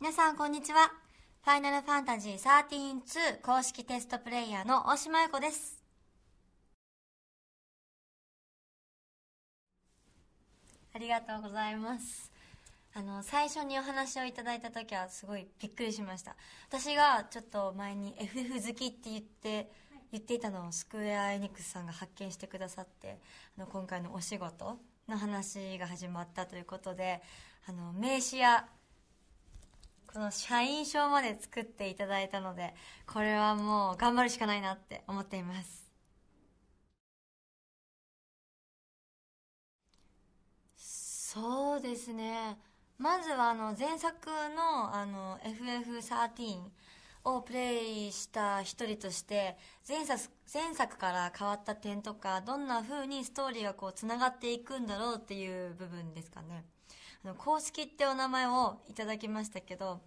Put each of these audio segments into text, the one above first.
皆さんこんにちはファイナルファンタジー132公式テストプレイヤーの大島優子ですありがとうございますあの最初にお話をいただいた時はすごいびっくりしました私がちょっと前に FF 好きって言って言っていたのをスクウェア・エニックスさんが発見してくださってあの今回のお仕事の話が始まったということであの名刺やその社員証まで作っていただいたのでこれはもう頑張るしかないなって思っていますそうですねまずはあの前作のあの FF13 をプレイした一人として前作前作から変わった点とかどんな風にストーリーがこうつながっていくんだろうっていう部分ですかね。あの公式ってお名前をいただきましたけど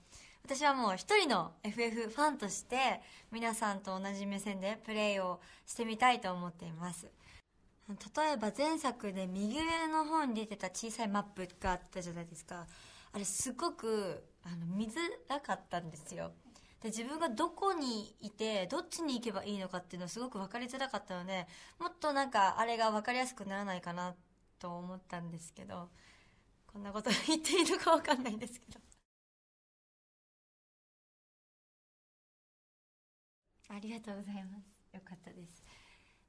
私はもう一人の FF ファンとして皆さんと同じ目線でプレイをしてみたいと思っています例えば前作で右上の方に出てた小さいマップがあったじゃないですかあれすごくあの見づらかったんですよで自分がどこにいてどっちに行けばいいのかっていうのはすごく分かりづらかったのでもっとなんかあれが分かりやすくならないかなと思ったんですけどこんなこと言っていいのか分かんないんですけどありがとうございますよかったです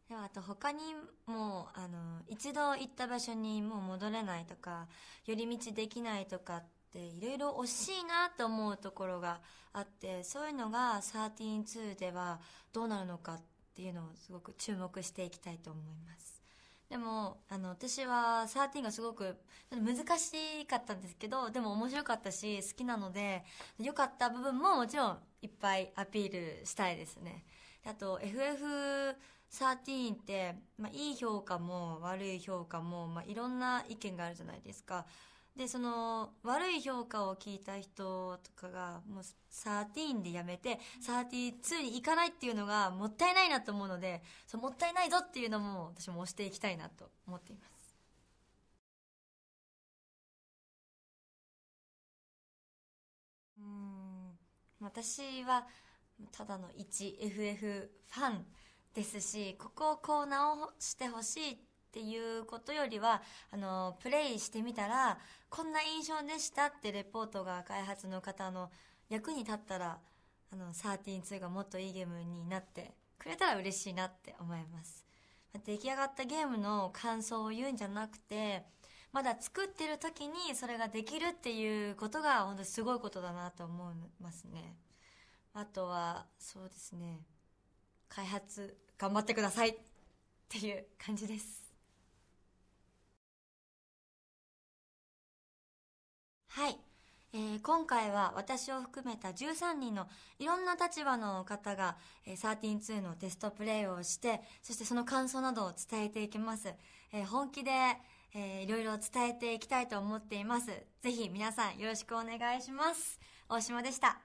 ではあと他にもあの一度行った場所にもう戻れないとか寄り道できないとかっていろいろ惜しいなと思うところがあってそういうのが132ではどうなるのかっていうのをすごく注目していきたいと思いますでもあの私は13がすごく難しかったんですけどでも面白かったし好きなので良かった部分ももちろんいっぱいアピールしたいですねあと FF13 って、まあ、いい評価も悪い評価も、まあ、いろんな意見があるじゃないですかで、その、悪い評価を聞いた人とかが、もう、13でやめて、32に行かないっていうのが、もったいないなと思うので、そのもったいないぞっていうのも、私も押していきたいなと思っています。うん、私は、ただの 1FF ファンですし、ここをこう直してほしいっっていうことよりはあのプレイしてみたらこんな印象でしたってレポートが開発の方の役に立ったらあの132がもっといいゲームになってくれたら嬉しいなって思います出来上がったゲームの感想を言うんじゃなくてまだ作ってる時にそれができるっていうことが本当すごいことだなと思いますねあとはそうですね開発頑張ってくださいっていう感じですはい、えー、今回は私を含めた13人のいろんな立場の方が、えー、132のテストプレイをしてそしてその感想などを伝えていきます、えー、本気で、えー、いろいろ伝えていきたいと思っていますぜひ皆さんよろしくお願いします大島でした